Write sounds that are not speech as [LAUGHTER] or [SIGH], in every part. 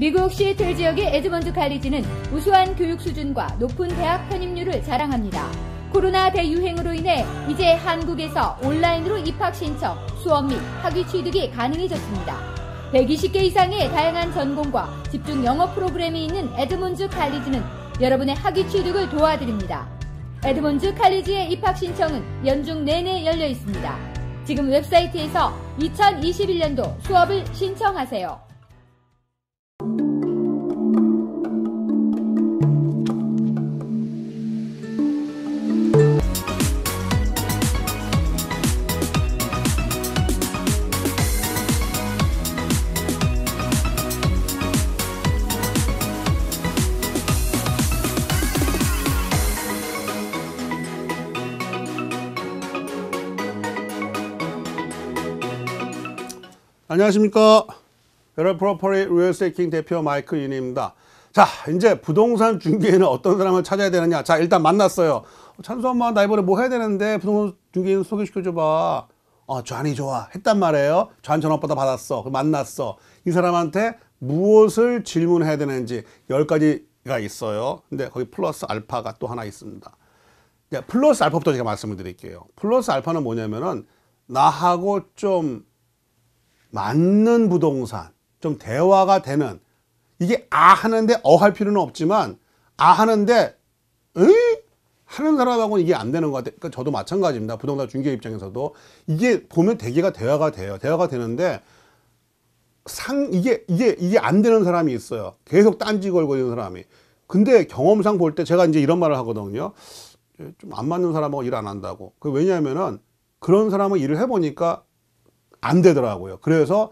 미국 시애틀 지역의 에드먼드 칼리지는 우수한 교육 수준과 높은 대학 편입률을 자랑합니다. 코로나 대유행으로 인해 이제 한국에서 온라인으로 입학 신청, 수업 및 학위 취득이 가능해졌습니다. 120개 이상의 다양한 전공과 집중 영어 프로그램이 있는 에드먼즈 칼리지는 여러분의 학위 취득을 도와드립니다. 에드먼즈 칼리지의 입학 신청은 연중 내내 열려 있습니다. 지금 웹사이트에서 2021년도 수업을 신청하세요. 안녕하십니까 여러 프로퍼리 리얼세이킹 대표 마이크 윤희입니다 자 이제 부동산 중개인은 어떤 사람을 찾아야 되느냐 자 일단 만났어요 어, 찬수 엄마 나 이번에 뭐 해야 되는데 부동산 중개인 소개시켜 줘봐 어 좌니 좋아 했단 말이에요 좌니 전화번호 받았어 만났어 이 사람한테 무엇을 질문해야 되는지 1 0가지가 있어요 근데 거기 플러스 알파가 또 하나 있습니다 네, 플러스 알파부터 제가 말씀을 드릴게요 플러스 알파는 뭐냐면은 나하고 좀 맞는 부동산, 좀 대화가 되는 이게 아 하는데 어할 필요는 없지만 아 하는데 에이? 하는 사람하고는 이게 안 되는 것 같아요. 그러니까 저도 마찬가지입니다. 부동산 중개 입장에서도 이게 보면 대개가 대화가 돼요. 대화가 되는데 상 이게 이게 이게 안 되는 사람이 있어요. 계속 딴지 걸고 있는 사람이. 근데 경험상 볼 때 제가 이제 이런 말을 하거든요. 좀 안 맞는 사람하고 일 안 한다고. 그 왜냐하면은 그런 사람은 일을 해보니까 안 되더라고요. 그래서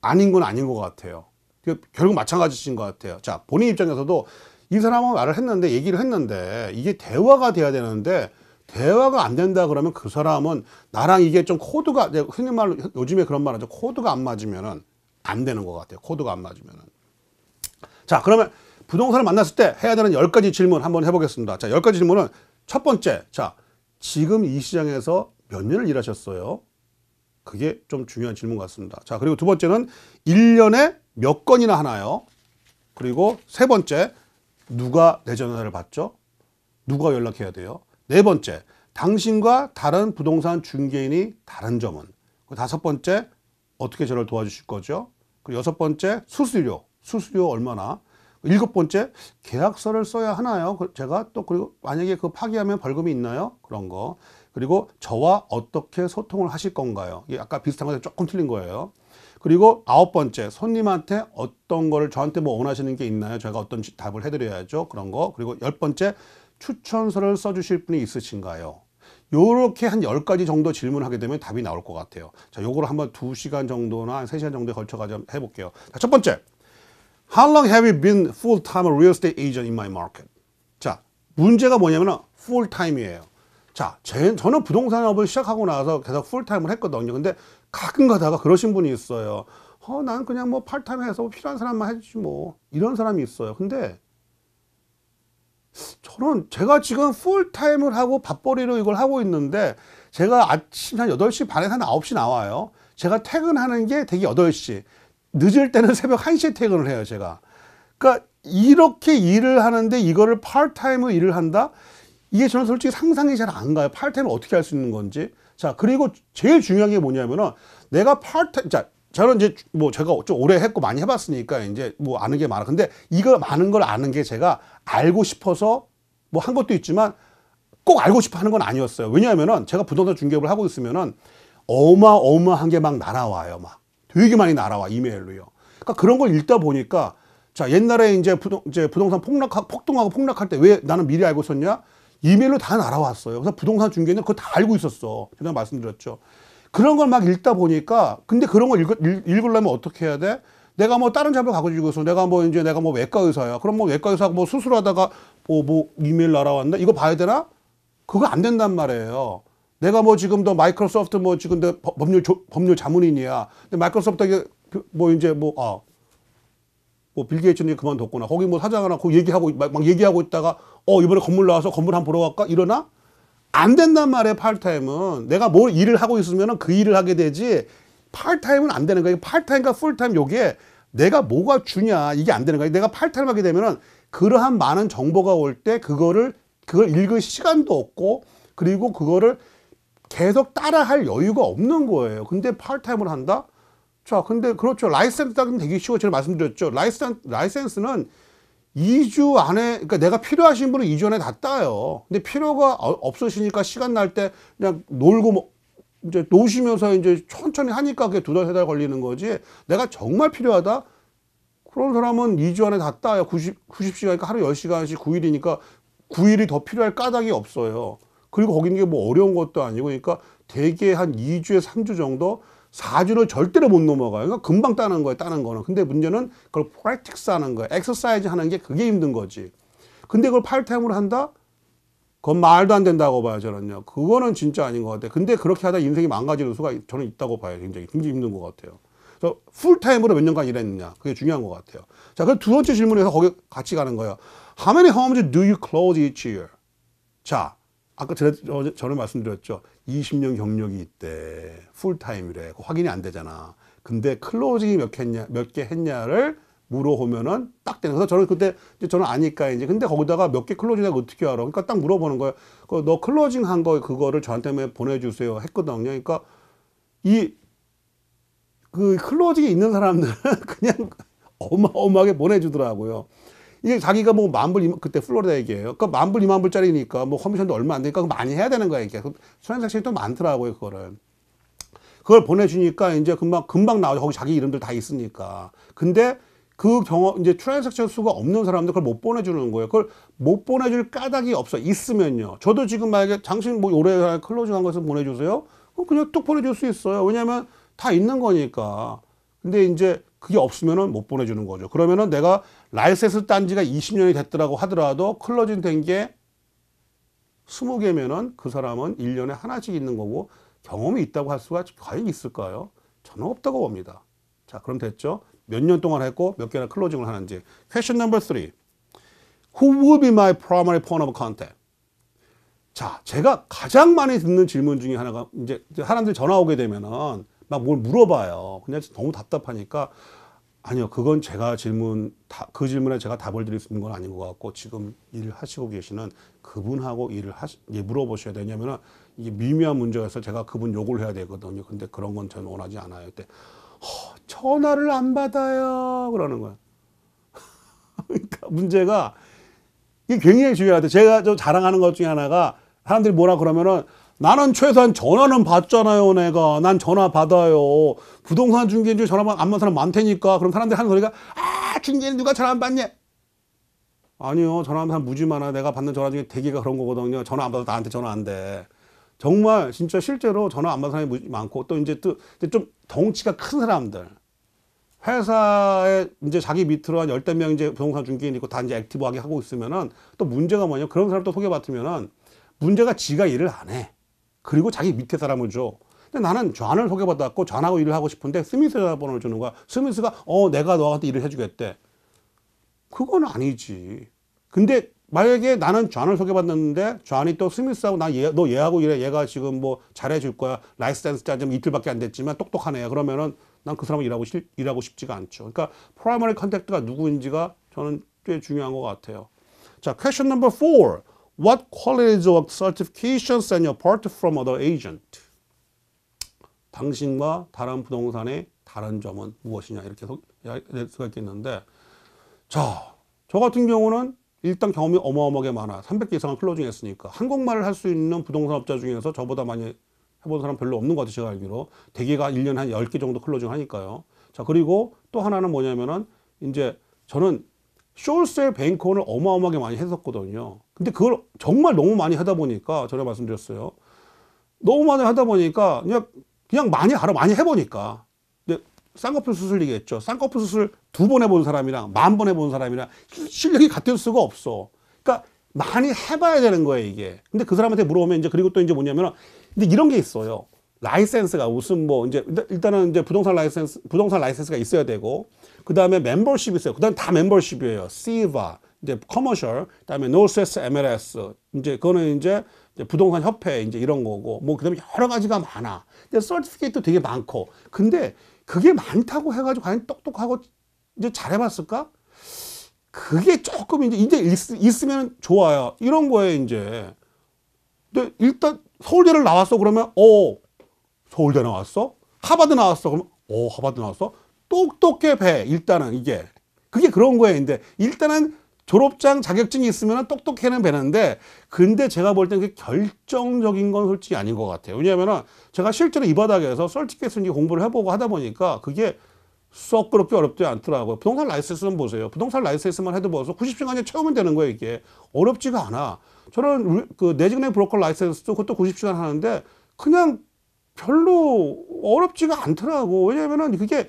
아닌 건 아닌 것 같아요. 그 결국 마찬가지신 것 같아요. 자, 본인 입장에서도 이사람은 말을 했는데, 얘기를 했는데, 이게 대화가 돼야 되는데, 대화가 안 된다 그러면 그 사람은 나랑 이게 좀 코드가, 흔히 말로, 요즘에 그런 말 하죠. 코드가 안 맞으면은 안 되는 것 같아요. 코드가 안 맞으면은. 자, 그러면 부동산을 만났을 때 해야 되는 1 0가지 질문 한번 해보겠습니다. 자, 1 0가지 질문은 첫 번째. 자, 지금 이 시장에서 몇 년을 일하셨어요? 그게 좀 중요한 질문 같습니다. 자, 그리고 두 번째는 1년에 몇 건이나 하나요? 그리고 세 번째, 누가 내 전화를 받죠? 누가 연락해야 돼요? 네 번째, 당신과 다른 부동산 중개인이 다른 점은? 다섯 번째, 어떻게 저를 도와주실 거죠? 그리고 여섯 번째, 수수료. 수수료 얼마나? 일곱 번째, 계약서를 써야 하나요? 그 제가 또, 그리고 만약에 그 파기하면 벌금이 있나요? 그런 거. 그리고 저와 어떻게 소통을 하실 건가요? 이게 아까 비슷한 것에 조금 틀린 거예요. 그리고 아홉 번째 손님한테 어떤 거를 저한테 뭐 원하시는 게 있나요? 제가 어떤 답을 해드려야죠. 그런 거. 그리고 열 번째 추천서를 써주실 분이 있으신가요? 요렇게 한 열가지 정도 질문하게 되면 답이 나올 것 같아요. 자, 요거를 한번 두시간 정도나 세시간 정도에 걸쳐가지고 해볼게요. 자, 첫 번째. How long have you been full-time real estate agent in my market? 자, 문제가 뭐냐면 은 full-time이에요. 자, 제, 저는 부동산업을 시작하고 나서 계속 풀타임을 했거든요. 근데 가끔 가다가 그러신 분이 있어요. 어, 난 그냥 뭐 팔타임 해서 뭐 필요한 사람만 해주지 뭐. 이런 사람이 있어요. 근데 저는 제가 지금 풀타임을 하고 밥벌이로 이걸 하고 있는데 제가 아침 한 8시 반에서 한 9시 나와요. 제가 퇴근하는 게 되게 8시. 늦을 때는 [LAUGHS] 새벽 1시에 퇴근을 해요, 제가. 그러니까 이렇게 일을 하는데 이거를 파트타임으로 일을 한다? 이게 저는 솔직히 상상이 잘 안 가요. 팔템을 어떻게 할 수 있는 건지. 자, 그리고 제일 중요한 게 뭐냐면은 내가 팔템, 자, 저는 이제 뭐 제가 좀 오래 했고 많이 해봤으니까 이제 뭐 아는 게 많아. 근데 이거 많은 걸 아는 게 제가 알고 싶어서 뭐 한 것도 있지만 꼭 알고 싶어 하는 건 아니었어요. 왜냐하면은 제가 부동산 중개업을 하고 있으면은 어마어마한 게 막 날아와요. 막 되게 많이 날아와 이메일로요. 그러니까 그런 걸 읽다 보니까 자 옛날에 이제 부동 이제 부동산 폭락 폭동하고 폭락할 때 왜 나는 미리 알고 있었냐? 이메일로 다 날아왔어요. 그래서 부동산 중개는 그거 다 알고 있었어. 제가 말씀드렸죠. 그런 걸 막 읽다 보니까 근데 그런 걸 읽, 을 읽으려면 어떻게 해야 돼? 내가 뭐 다른 잡을 가지고 있어. 내가 뭐 이제 내가 뭐 외과 의사야. 그럼 뭐 외과 의사 뭐 수술하다가 뭐, 뭐 이메일 날아왔나? 이거 봐야 되나? 그거 안 된단 말이에요. 내가 뭐 지금 도 마이크로소프트 뭐 지금 더 법률 조, 법률 자문인이야. 근데 마이크로소프트 그, 뭐 이제 뭐 아, 뭐빌 게이츠는 그만뒀구나. 거기 뭐 사장하나 그 얘기하고 막, 얘기하고 있다가 어 이번에 건물 나와서 건물 한번 보러 갈까 이러나 안 된단 말이에요. 팔타임은 내가 뭘 일을 하고 있으면 그 일을 하게 되지 팔타임은 안 되는 거예요. 팔타임과 풀타임 요게 내가 뭐가 주냐 이게 안 되는 거예요. 내가 팔타임 하게 되면은 그러한 많은 정보가 올 때 그거를 그걸 읽을 시간도 없고 그리고 그거를 계속 따라할 여유가 없는 거예요. 근데 팔타임을 한다? 자, 근데 그렇죠. 라이센스 따기는 되게 쉬워. 제가 말씀드렸죠. 라이센스, 라이센스는 2주 안에, 그러니까 내가 필요하신 분은 2주 안에 다 따요. 근데 필요가 어, 없으시니까 시간 날 때 그냥 놀고 뭐, 이제 노시면서 이제 천천히 하니까 그게 두 달, 세 달 걸리는 거지. 내가 정말 필요하다? 그런 사람은 2주 안에 다 따요. 90, 90시간이니까 하루 10시간씩 9일이니까 9일이 더 필요할 까닭이 없어요. 그리고 거기는 게뭐 어려운 것도 아니고, 그러니까 대개 한 2주에 3주 정도 4주를 절대로 못 넘어가요. 그러니까 금방 따는 거예요. 따는 거는. 근데 문제는 그걸 프랙틱스 하는 거예요. 엑서사이즈 하는 게 그게 힘든 거지. 근데 그걸 팔타임으로 한다? 그건 말도 안 된다고 봐요. 저는요. 그거는 진짜 아닌 것 같아요. 근데 그렇게 하다 인생이 망가지는 수가 저는 있다고 봐요. 굉장히 굉장히 힘든 것 같아요. 그래서 풀타임으로 몇 년간 일했느냐. 그게 중요한 것 같아요. 자, 그두 번째 질문에서 거기 같이 가는 거예요. How many homes do you close each year? 자, 아까 전에, 전에 말씀드렸죠. 20년 경력이 있대. 풀타임이래. 확인이 안 되잖아. 근데 클로징이 몇 개 했냐, 몇 개 했냐를 물어보면은 딱 되는 거예요. 저는 그때 이제 저는 아니까 이제 근데 거기다가 몇 개 클로징 하고 어떻게 알아? 그러니까 딱 물어보는 거예요. 그 너 클로징 한 거 그거를 저한테 뭐 보내주세요 했거든요. 그러니까 이 그 클로징이 있는 사람들은 [LAUGHS] 그냥 어마어마하게 보내주더라고요. 이게 자기가 뭐 만불 이만, 그때 플로리다 얘기예요. 그니까 만불 이만불짜리니까 뭐 커미션도 얼마 안 되니까 많이 해야 되는 거야 이게. 트랜잭션이 또 많더라고요 그거를. 그걸 보내주니까 이제 금방 금방 나오죠. 거기 자기 이름들 다 있으니까. 근데 그 경험 이제 트랜잭션 수가 없는 사람들 그걸 못 보내주는 거예요. 그걸 못 보내줄 까닭이 없어. 있으면요. 저도 지금 만약에 당신 뭐 올해 클로징한 것을 보내주세요. 그럼 그냥 뚝 보내줄 수 있어요. 왜냐면다 있는 거니까. 근데 이제 그게 없으면은 못 보내주는 거죠. 그러면은 내가 라이센스 딴지가 20년이 됐더라고 하더라도 클로징 된 게 20개면은 그 사람은 1년에 하나씩 있는 거고 경험이 있다고 할 수가 과연 있을까요? 저는 없다고 봅니다. 자, 그럼 됐죠? 몇 년 동안 했고 몇 개나 클로징을 하는지. Question number three. Who will be my primary point of contact? 자, 제가 가장 많이 듣는 질문 중에 하나가 이제 사람들이 전화 오게 되면은 막 뭘 물어봐요. 그냥 너무 답답하니까 아니요, 그건 제가 질문, 다, 그 질문에 제가 답을 드릴 수 있는 건 아닌 것 같고, 지금 일을 하시고 계시는 그분하고 일을 하시, 예, 물어보셔야 되냐면은, 이게 미묘한 문제여서 제가 그분 욕을 해야 되거든요. 근데 그런 건 저는 원하지 않아요. 그때, 허, 전화를 안 받아요. 그러는 거예요. [LAUGHS] 그러니까 문제가, 이게 굉장히 중요하다. 제가 좀 자랑하는 것 중에 하나가, 사람들이 뭐라 그러면은, 나는 최소한 전화는 받잖아요, 내가. 난 전화 받아요. 부동산 중개인중 전화 안 받는 사람 많다니까. 그럼 사람들이 하는 소리가, 아, 중개인 누가 전화 안 받냐? 아니요, 전화하는 사람 무지 많아. 내가 받는 전화 중에 대개가 그런 거거든요. 전화 안 받아도 나한테 전화 안 돼. 정말, 진짜 실제로 전화 안 받는 사람이 무지 많고, 또 이제 또, 좀 덩치가 큰 사람들. 회사에 이제 자기 밑으로 한 열댓 명 이제 부동산 중개인 있고 다 이제 액티브하게 하고 있으면은 또 문제가 뭐냐. 그런 사람 또 소개받으면은 문제가 지가 일을 안 해. 그리고 자기 밑에 사람을 줘. 근데 나는 좌을 소개받았고 좌하고 일을 하고 싶은데 스미스 전화번호를 주는 거야. 스미스가 어 내가 너한테 일을 해주겠대. 그건 아니지. 근데 만약에 나는 좌을 소개받았는데 좌이 또 스미스하고 나너 얘하고 이래 얘가 지금 뭐 잘해줄 거야 라이센스 짠좀 이틀밖에 안 됐지만 똑똑하네야 그러면은 난 그 사람을 일하고 싶 일하고 싶지가 않죠. 그러니까 프라이머리 컨택트가 누구인지가 저는 꽤 중요한 것 같아요. 자, q u 넘버 4. What qualities or certification set you apart from other agent? 당신과 다른 부동산의 다른 점은 무엇이냐 이렇게 될 수가 있겠는데 자, 저 같은 경우는 일단 경험이 어마어마하게 많아 300개 이상은 클로징 했으니까 한국말을 할 수 있는 부동산 업자 중에서 저보다 많이 해본 사람 별로 없는 것 같아요 제가 알기로 대개가 1년에 한 10개 정도 클로징 하니까요 자 그리고 또 하나는 뭐냐면은 이제 저는 쇼스의 뱅콘을 어마어마하게 많이 했었거든요. 근데 그걸 정말 너무 많이 하다 보니까 전에 말씀드렸어요. 너무 많이 하다 보니까 그냥 그냥 많이 하러 많이 해보니까 근데 쌍꺼풀 수술이겠죠. 쌍꺼풀 수술 두 번 해본 사람이랑 만 번 해본 사람이랑 실력이 같을 수가 없어. 그러니까 많이 해봐야 되는 거예요 이게. 근데 그 사람한테 물어보면 이제 그리고 또 이제 뭐냐면 근데 이런 게 있어요. 라이센스가 무슨 뭐 이제 일단은 이제 부동산 라이센스 부동산 라이센스가 있어야 되고 그 다음에 멤버십이 있어요. 그 다음 다 멤버십이에요. SIVA, 이제 커머셜, 그 다음에 No s e s s MLS, 이제 그거는 이제 부동산 협회 이제 이런 거고 뭐 그다음에 여러 가지가 많아. 근데 서티피케이트 되게 많고. 근데 그게 많다고 해가지고 과연 똑똑하고 이제 잘해봤을까? 그게 조금 이제 이제 있, 으면 좋아요. 이런 거에 이제. 근데 일단 서울대를 나왔어 그러면 어 서울대 나왔어? 하버드 나왔어 그러면 어 하버드 나왔어? 똑똑해 배 일단은 이게 그게 그런 거예요 근데 일단은 졸업장 자격증이 있으면 똑똑해는 배는데 근데 제가 볼땐 그게 결정적인 건 솔직히 아닌 것 같아요 왜냐하면 제가 실제로 이 바닥에서 솔직히 공부를 해보고 하다 보니까 그게 썩 그렇게 어렵지 않더라고요 부동산 라이센스만 보세요 부동산 라이센스만 해도 벌써 90시간에 채우면 되는 거예요 이게 어렵지가 않아 저는 그 내직내 브로커 라이센스도 그것도 90시간 하는데 그냥 별로 어렵지가 않더라고 왜냐하면 그게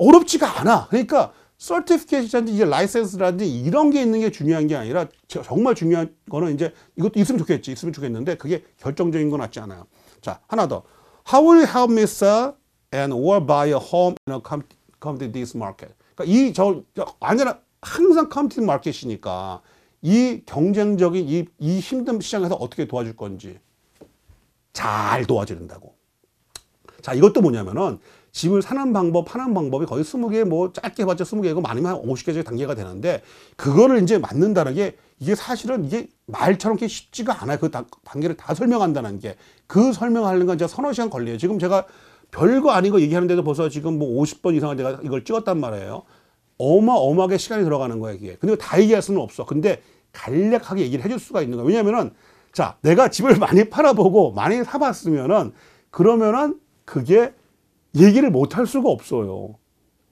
어렵지가 않아. 그러니까 설티피케이션라지 이제 라이센스라든지 이런 게 있는 게 중요한 게 아니라 정말 중요한 거는 이제 이것도 있으면 좋겠지 있으면 좋겠는데 그게 결정적인 건 같지 않아요 자 하나 더 How will you help me sell and or buy a home in a c o m p t i t h i s market 그러니까 이저아니한 항상 c o m p e t i t i 이니까이 경쟁적인 이, 이 힘든 시장에서 어떻게 도와줄 건지 잘 도와준다고 자 이것도 뭐냐면은 집을 사는 방법, 파는 방법이 거의 2 0개뭐 짧게 봤자2 0 개고 많으면 한5 0개 정도 단계가 되는데 그거를 이제 맞는다는 게 이게 사실은 이게 말처럼 이렇게 쉽지가 않아요. 그 단계를 다 설명한다는 게 그 설명하는 건 이제 서너 시간 걸려요. 지금 제가 별거 아닌 거 얘기하는데도 벌써 지금 뭐 오십 번 이상을 내가 이걸 찍었단 말이에요. 어마어마하게 시간이 들어가는 거예요 이게. 근데 다 얘기할 수는 없어. 근데 간략하게 얘기를 해줄 수가 있는 거야. 왜냐면은 자, 내가 집을 많이 팔아보고 많이 사봤으면은 그러면은 그게 얘기를 못 할 수가 없어요.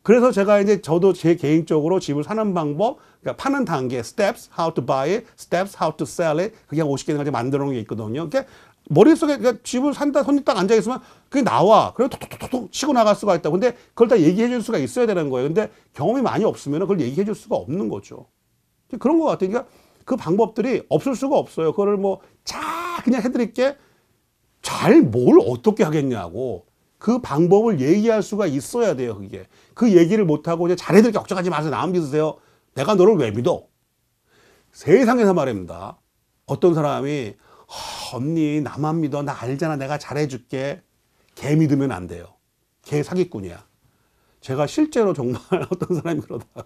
그래서 제가 이제 저도 제 개인적으로 집을 사는 방법, 그러니까 파는 단계, steps, how to buy it, steps, how to sell it, 그게 50개 정도 만들어 놓은 게 있거든요. 그러니까 머릿속에 그러니까 집을 산다, 손님 딱 앉아있으면 그게 나와. 그래서 톡톡톡톡 치고 나갈 수가 있다. 근데 그걸 다 얘기해 줄 수가 있어야 되는 거예요. 근데 경험이 많이 없으면 그걸 얘기해 줄 수가 없는 거죠. 그런 것 같아요. 그러니까 그 방법들이 없을 수가 없어요. 그거를 뭐, 자, 그냥 해드릴게. 잘 뭘 어떻게 하겠냐고. 그 방법을 얘기할 수가 있어야 돼요, 그게. 그 얘기를 못하고 이제 자네들 걱정하지 마세요. 나만 믿으세요. 내가 너를 왜 믿어? 세상에서 말입니다. 어떤 사람이, 언니, 나만 믿어. 나 알잖아. 내가 잘해줄게. 개 믿으면 안 돼요. 개 사기꾼이야. 제가 실제로 정말 [LAUGHS] 어떤 사람이 그러다가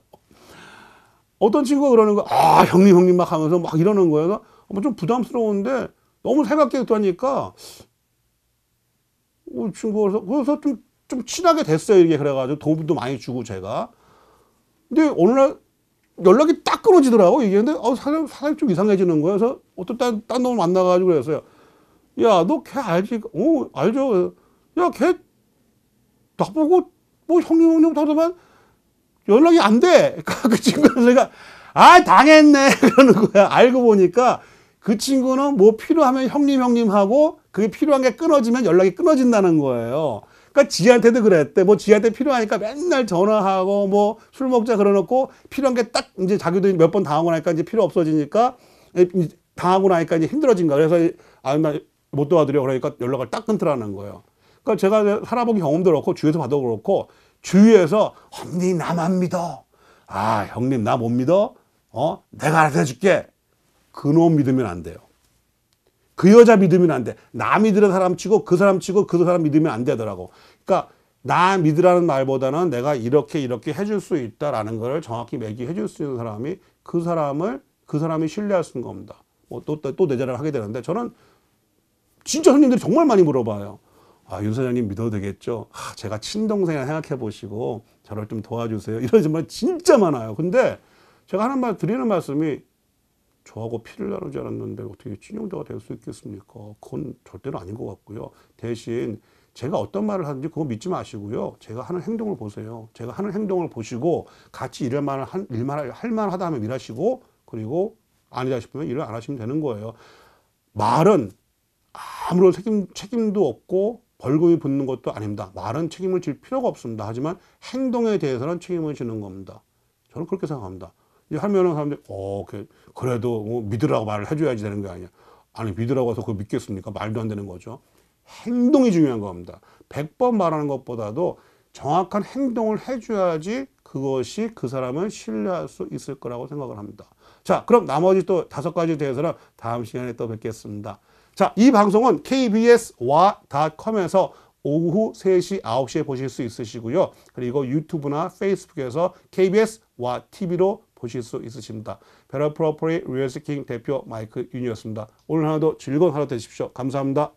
어떤 친구가 그러는 거야. 아, 형님, 형님 막 하면서 막 이러는 거예요. 어, 뭐 좀 부담스러운데 너무 살갑게 또 하니까 친구가 어, 그래서 좀, 좀 친하게 됐어요. 이게 그래가지고 도움도 많이 주고 제가. 근데 어느 날 연락이 딱 끊어지더라고. 이게 근데 어, 사람, 사람이 좀 이상해지는 거예요. 그래서 어떤 딴, 딴 놈을 만나가지고 그랬어요. 야, 너 걔 알지? 어, 알죠. 야, 걔 나보고 뭐 형님, 형님 하더만 연락이 안 돼. [LAUGHS] 그 친구는 제가 아, 당했네. [LAUGHS] 그러는 거야. 알고 보니까 그 친구는 뭐 필요하면 형님, 형님 하고 그게 필요한 게 끊어지면 연락이 끊어진다는 거예요. 그러니까 지한테도 그랬대. 뭐 지한테 필요하니까 맨날 전화하고 뭐 술 먹자 그러놓고 필요한 게 딱 이제 자기도 몇 번 당하고 나니까 이제 필요 없어지니까 당하고 나니까 이제 힘들어진 거. 그래서 아나 못 도와드려 그러니까 연락을 딱 끊더라는 거예요. 그러니까 제가 살아본 경험도 그렇고 주위에서 봐도 그렇고 주위에서 형님 나만 믿어. 아 형님 나 못 믿어. 어 내가 알아서 해줄게. 그놈 믿으면 안 돼요. 그 여자 믿으면 안 돼. 나 믿으는 사람 치고 그 사람 치고 그 사람 믿으면 안 되더라고. 그러니까 나 믿으라는 말보다는 내가 이렇게 이렇게 해줄 수 있다라는 걸 정확히 매기해 줄수 있는 사람이 그 사람을 그 사람이 신뢰할 수 있는 겁니다. 뭐또또 내자를 하게 되는데 저는 진짜 손님들이 정말 많이 물어봐요. 아, 윤 사장님 믿어도 되겠죠? 아, 제가 친동생이라 생각해 보시고 저를 좀 도와주세요. 이런 정말 진짜 많아요. 근데 제가 하는 말 드리는 말씀이 저하고 피를 나누지 않았는데 어떻게 친형제가 될 수 있겠습니까? 그건 절대로 아닌 것 같고요. 대신 제가 어떤 말을 하는지 그거 믿지 마시고요. 제가 하는 행동을 보세요. 제가 하는 행동을 보시고 같이 일할 만한 한, 일만 할 만하다 면 일하시고 그리고 아니다 싶으면 일을 안 하시면 되는 거예요. 말은 아무런 책임, 책임도 없고 벌금이 붙는 것도 아닙니다. 말은 책임을 질 필요가 없습니다. 하지만 행동에 대해서는 책임을 지는 겁니다. 저는 그렇게 생각합니다. 할면한 사람들이 어 그래도 뭐 믿으라고 말을 해줘야지 되는 거 아니야 아니 믿으라고 해서 그걸 믿겠습니까 말도 안 되는 거죠 행동이 중요한 겁니다 백번 말하는 것보다도 정확한 행동을 해줘야지 그것이 그 사람을 신뢰할 수 있을 거라고 생각을 합니다 자 그럼 나머지 또 다섯 가지 대해서는 다음 시간에 또 뵙겠습니다 자이 방송은 KBS 와닷컴에서 오후 3시, 9시에 보실 수 있으시고요. 그리고 유튜브나 페이스북에서 KBS 와 TV로 보실 수 있으십니다. 베라프로퍼리 리얼스킹 대표 마이크 윤이었습니다. 오늘 하나도 즐거운 하루 되십시오. 감사합니다.